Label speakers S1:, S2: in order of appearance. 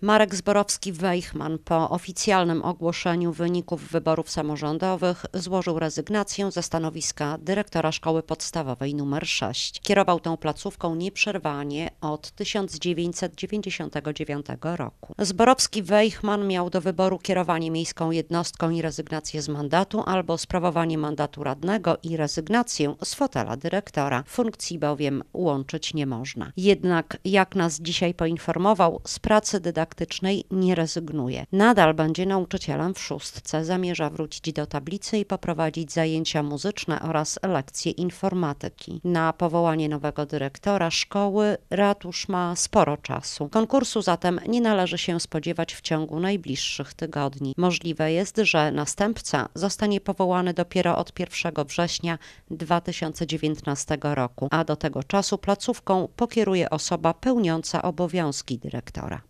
S1: Marek Zborowski-Weichman po oficjalnym ogłoszeniu wyników wyborów samorządowych złożył rezygnację ze stanowiska dyrektora szkoły podstawowej nr 6. Kierował tą placówką nieprzerwanie od 1999 roku. Zborowski-Weichman miał do wyboru kierowanie miejską jednostką i rezygnację z mandatu albo sprawowanie mandatu radnego i rezygnację z fotela dyrektora. Funkcji bowiem łączyć nie można. Jednak jak nas dzisiaj poinformował, z pracy dydaktycznej dydaktycznej nie rezygnuje. Nadal będzie nauczycielem w szóstce, zamierza wrócić do tablicy i poprowadzić zajęcia muzyczne oraz lekcje informatyki. Na powołanie nowego dyrektora szkoły ratusz ma sporo czasu. Konkursu zatem nie należy się spodziewać w ciągu najbliższych tygodni. Możliwe jest, że następca zostanie powołany dopiero od 1 września 2019 roku, a do tego czasu placówką pokieruje osoba pełniąca obowiązki dyrektora.